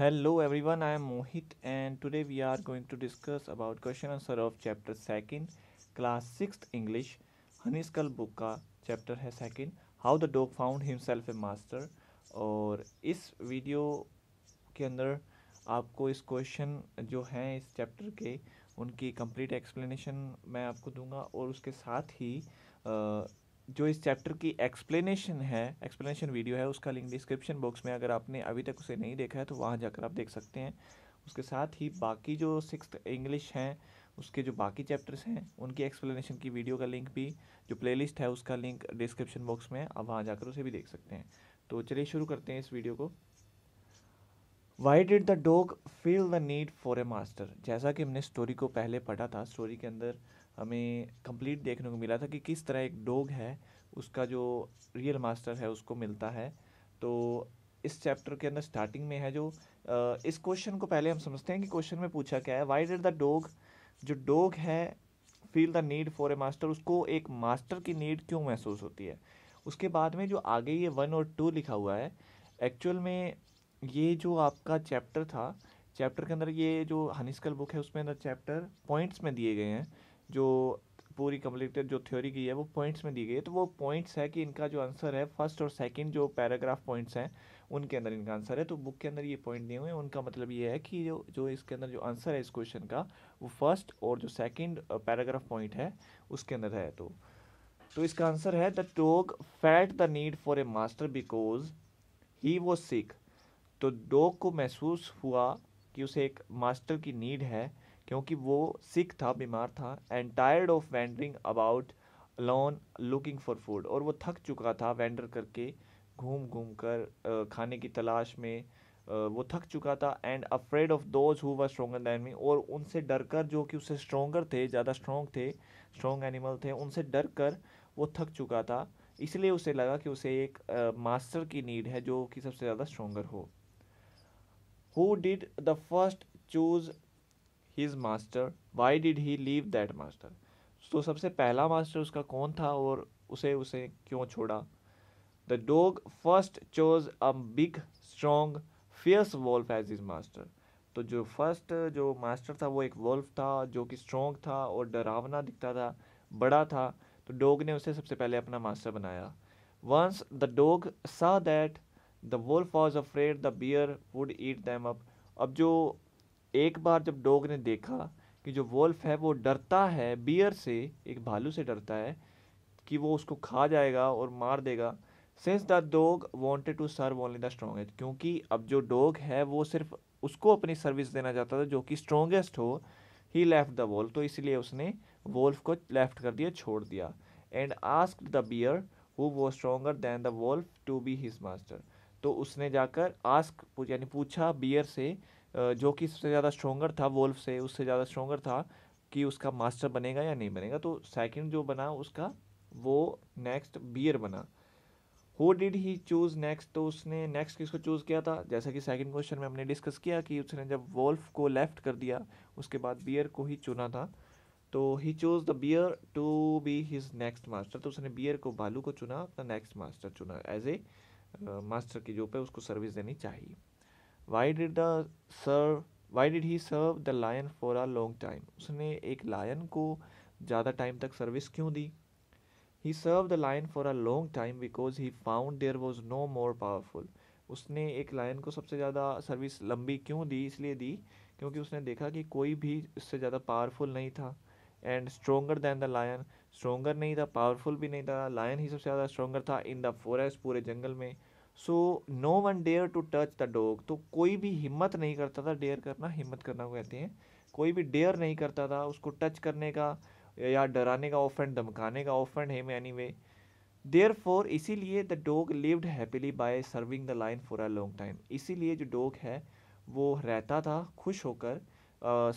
hello everyone I am Mohit and today we are going to discuss about question answer of chapter second class six English honeysuckle book का chapter है second how the dog found himself a master और इस video के अंदर आपको इस question जो हैं इस चैप्टर के उनकी कंप्लीट एक्सप्लेनेशन मैं आपको दूंगा और उसके साथ ही जो इस चैप्टर की एक्सप्लेनेशन है एक्सप्लेनेशन वीडियो है उसका लिंक डिस्क्रिप्शन बॉक्स में अगर आपने अभी तक उसे नहीं देखा है तो वहाँ जाकर आप देख सकते हैं उसके साथ ही बाकी जो सिक्स इंग्लिश हैं उसके जो बाकी चैप्टर्स हैं उनकी एक्सप्लेनेशन की वीडियो का लिंक भी जो प्लेलिस्ट है उसका लिंक डिस्क्रिप्शन बॉक्स में आप वहाँ जाकर उसे भी देख सकते हैं तो चलिए शुरू करते हैं इस वीडियो को why did the dog feel the need for a master जैसा कि हमने स्टोरी को पहले पढ़ा था स्टोरी के अंदर हमें कंप्लीट देखने को मिला था कि किस तरह एक डोग है उसका जो रियल मास्टर है उसको मिलता है तो इस चैप्टर के अंदर स्टार्टिंग में है जो इस क्वेश्चन को पहले हम समझते हैं कि क्वेश्चन में पूछा क्या है वाई डिड द डोग जो डोग है feel the need for a master उसको एक मास्टर की नीड क्यों महसूस होती है उसके बाद में जो आगे ये वन और टू लिखा हुआ है एक्चुअल में ये जो आपका चैप्टर था चैप्टर के अंदर ये जो हनीस्कल बुक है उसमें अंदर चैप्टर पॉइंट्स में दिए गए हैं जो पूरी कम्प्लीटेड जो थ्योरी की है वो पॉइंट्स में दी गई है तो वो पॉइंट्स है कि इनका जो आंसर है फर्स्ट और सेकंड जो पैराग्राफ पॉइंट्स हैं उनके अंदर इनका आंसर है तो बुक के अंदर ये पॉइंट दिए हुए हैं उनका मतलब ये है कि जो जो इसके अंदर जो आंसर है इस क्वेश्चन का वो फर्स्ट और जो सेकेंड पैराग्राफ पॉइंट है उसके अंदर है तो तो इसका आंसर है the dog felt the need for a master because he वो सिख तो डोग को महसूस हुआ कि उसे एक मास्टर की नीड है क्योंकि वो सिक था बीमार था and tired of wandering about alone looking for food और वो थक चुका था वेंडर करके घूम घूम कर खाने की तलाश में वो थक चुका था and afraid of those who were stronger than me और उनसे डर कर जो कि उससे स्ट्रोंगर थे ज़्यादा स्ट्रोंग थे स्ट्रोंग एनिमल थे उनसे डर कर वो थक चुका था इसलिए उसे लगा कि उसे एक मास्टर की नीड है जो कि सबसे ज़्यादा स्ट्रोंगर हो who did the first choose his master why did he leave that master तो सबसे पहला मास्टर उसका कौन था और उसे उसे क्यों छोड़ा the dog first chose a big strong fierce wolf as his master तो जो फर्स्ट जो मास्टर था वो एक वोल्फ था जो कि स्ट्रोंग था और डरावना दिखता था बड़ा था तो डोग ने उसे सबसे पहले अपना मास्टर बनाया once the dog saw that the wolf was afraid the bear would eat them up अब जो एक बार जब डॉग ने देखा कि जो वोल्फ है वो डरता है बियर से एक भालू से डरता है कि वो उसको खा जाएगा और मार देगा since the dog wanted to serve only the strongest क्योंकि अब जो डॉग है वो सिर्फ उसको अपनी सर्विस देना चाहता था जो कि स्ट्रोंगेस्ट हो ही लेफ्ट द वोल्फ तो इसलिए उसने वोल्फ को लेफ्ट कर दिया छोड़ दिया and ask the bear who was stronger than the wolf to be his master तो उसने जाकर आस्क यानी पूछा बियर से जो कि सबसे ज़्यादा स्ट्रोंगर था वोल्फ से उससे ज़्यादा स्ट्रोंगर था कि उसका मास्टर बनेगा या नहीं बनेगा तो सेकंड जो बना उसका वो नेक्स्ट बियर बना who did he choose next तो उसने नेक्स्ट किसको चूज़ किया था जैसा कि सेकंड क्वेश्चन में हमने डिस्कस किया कि उसने जब वोल्फ को लेफ्ट कर दिया उसके बाद बियर को ही चुना था तो he choose the bear to be his next master तो उसने बियर को बालू को चुना अपना नेक्स्ट मास्टर चुना एज ए मास्टर की जो पे उसको सर्विस देनी चाहिए why did the serve why did he serve the lion for a long time उसने एक लायन को ज़्यादा टाइम तक सर्विस क्यों दी he serve the lion for a long time because he found there was no more powerful उसने एक lion को सबसे ज़्यादा सर्विस लंबी क्यों दी इसलिए दी क्योंकि उसने देखा कि कोई भी इससे ज़्यादा पावरफुल नहीं था and stronger than the lion stronger नहीं था पावरफुल भी नहीं था लायन ही सबसे ज़्यादा स्ट्रोंगर था इन द फॉरेस्ट पूरे जंगल में so no one dare to touch the dog तो कोई भी हिम्मत नहीं करता था डेयर करना हिम्मत करना को कहते हैं कोई भी डेयर नहीं करता था उसको टच करने का या डराने का ऑफेंड धमकाने का offend him anyway therefore इसीलिए the dog lived happily by serving the lion for a long time इसीलिए जो डॉग है वो रहता था खुश होकर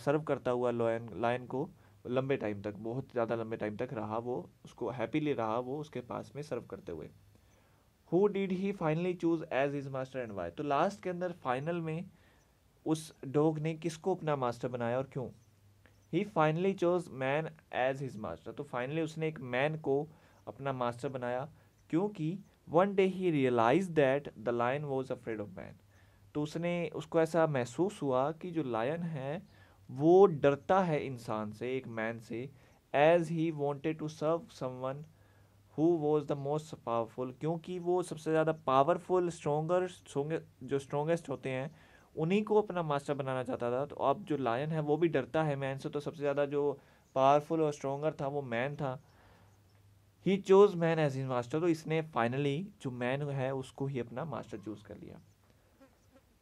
सर्व करता हुआ लॉयन लाइन को लंबे टाइम तक बहुत ज़्यादा लंबे टाइम तक रहा वो उसको हैप्पीली रहा वो उसके पास में सर्व करते हुए who did he finally choose as his master and why तो लास्ट के अंदर फाइनल में उस डॉग ने किसको अपना मास्टर बनाया और क्यों he finally chose man as his master तो फाइनली उसने एक मैन को अपना मास्टर बनाया क्योंकि one day he realise that the lion was afraid of man तो उसने उसको ऐसा महसूस हुआ कि जो लायन है वो डरता है इंसान से एक मैन से as he wanted to serve someone who was the most powerful क्योंकि वो सबसे ज़्यादा पावरफुल स्ट्रोंगर जो स्ट्रोंगेस्ट होते हैं उन्हीं को अपना मास्टर बनाना चाहता था तो अब जो लायन है वो भी डरता है मैन से तो सबसे ज़्यादा जो पावरफुल और स्ट्रोंगर था वो मैन था he chose man as in master तो इसने फाइनली जो मैन है उसको ही अपना मास्टर चूज़ कर लिया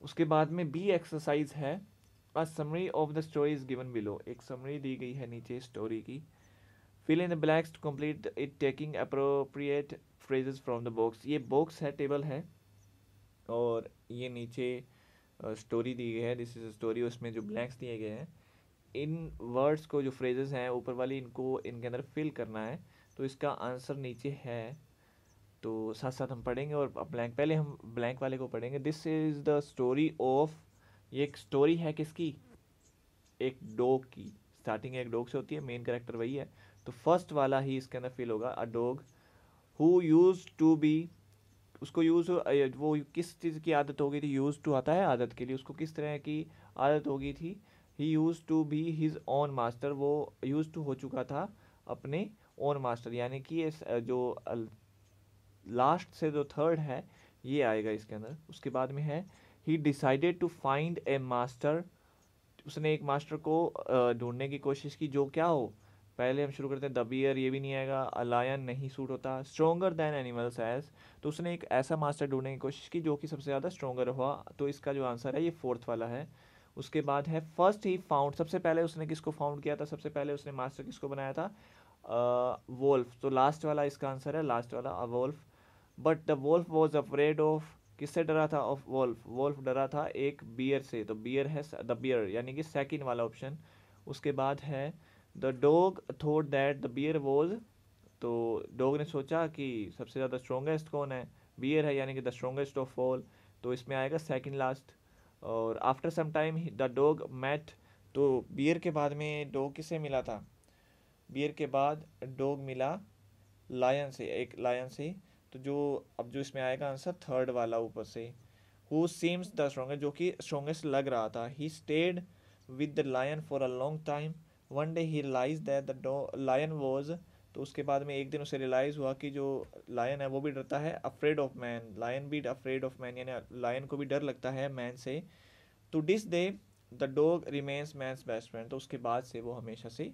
उसके बाद में बी एक्सरसाइज है a summary of the story is given below एक समरी दी गई है नीचे स्टोरी की fill in the blanks to complete it taking appropriate phrases from the box ये बॉक्स है टेबल है और ये नीचे स्टोरी दी गई है दिस इज स्टोरी उसमें जो ब्लैंक्स दिए गए हैं इन वर्ड्स को जो फ्रेजेस हैं ऊपर वाली इनको इनके अंदर फिल करना है तो इसका आंसर नीचे है तो साथ साथ हम पढ़ेंगे और ब्लैंक पहले हम ब्लैंक वाले को पढ़ेंगे this is the story of ये एक स्टोरी है किसकी एक डॉग की स्टार्टिंग एक डॉग से होती है मेन करेक्टर वही है तो फर्स्ट वाला ही इसके अंदर फील होगा a dog who use to be उसको यूज़ वो किस चीज़ की आदत हो गई थी यूज़ टू आता है आदत के लिए उसको किस तरह की आदत हो गई थी he use to be his own master वो यूज़ टू हो चुका था अपने ओन मास्टर यानी कि इस जो लास्ट से जो थर्ड है ये आएगा इसके अंदर उसके बाद में है he decided to find a master उसने एक मास्टर को ढूंढने की कोशिश की जो क्या हो पहले हम शुरू करते हैं द बियर ये भी नहीं आएगा अलायन नहीं सूट होता स्ट्रोंगर दैन एनिमल्स एज तो उसने एक ऐसा मास्टर ढूंढने की कोशिश की जो कि सबसे ज़्यादा स्ट्रोंगर हुआ तो इसका जो आंसर है ये फोर्थ वाला है उसके बाद है फर्स्ट ही फाउंड सबसे पहले उसने किसको फाउंड किया था सबसे पहले उसने मास्टर किसको बनाया था वोल्फ तो लास्ट वाला इसका आंसर है लास्ट वाला a wolf but the wolf was afraid of किससे डरा था ऑफ वोल्फ वोल्फ डरा था एक बियर से तो बियर है द बियर यानी कि सेकंड वाला ऑप्शन उसके बाद है the dog thought that the bear was तो डोग ने सोचा कि सबसे ज़्यादा स्ट्रोंगेस्ट कौन है बियर है यानी कि द स्ट्रोंगेस्ट ऑफ ऑल तो इसमें आएगा सेकेंड लास्ट और after some time the dog met तो बियर के बाद में डोग किसे मिला था बियर के बाद डोग मिला लायन से एक लायन से तो जो अब जो इसमें आएगा आंसर थर्ड वाला ऊपर से हु सीम्स द स्ट्रोंगेस्ट जो कि स्ट्रोंगेस्ट लग रहा था he stayed with the lion for a long time one day he realise that the lion was तो उसके बाद में एक दिन उसे रियलाइज़ हुआ कि जो लायन है वो भी डरता है अफ्रेड ऑफ मैन लायन भी अफ्रेड ऑफ मैन यानी लायन को भी डर लगता है मैन से तो this day the dog remains man's best friend तो उसके बाद से वो हमेशा से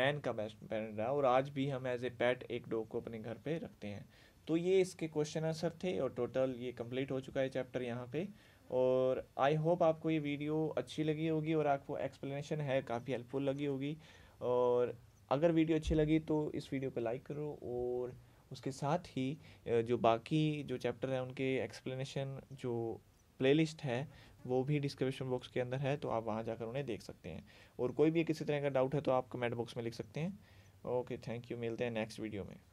मैन का बेस्ट फ्रेंड रहा और आज भी हम एज ए पैट एक डॉग को अपने घर पर रखते हैं तो ये इसके क्वेश्चन आंसर थे और टोटल ये कंप्लीट हो चुका है चैप्टर यहाँ पे और आई होप आपको ये वीडियो अच्छी लगी होगी और आपको एक्सप्लेनेशन है काफ़ी हेल्पफुल लगी होगी और अगर वीडियो अच्छी लगी तो इस वीडियो को लाइक करो और उसके साथ ही जो बाकी जो चैप्टर हैं उनके एक्सप्लेनेशन जो प्लेलिस्ट है वो भी डिस्क्रिप्शन बॉक्स के अंदर है तो आप वहाँ जाकर उन्हें देख सकते हैं और कोई भी किसी तरह का डाउट है तो आप कमेंट बॉक्स में लिख सकते हैं ओके थैंक यू मिलते हैं नेक्स्ट वीडियो में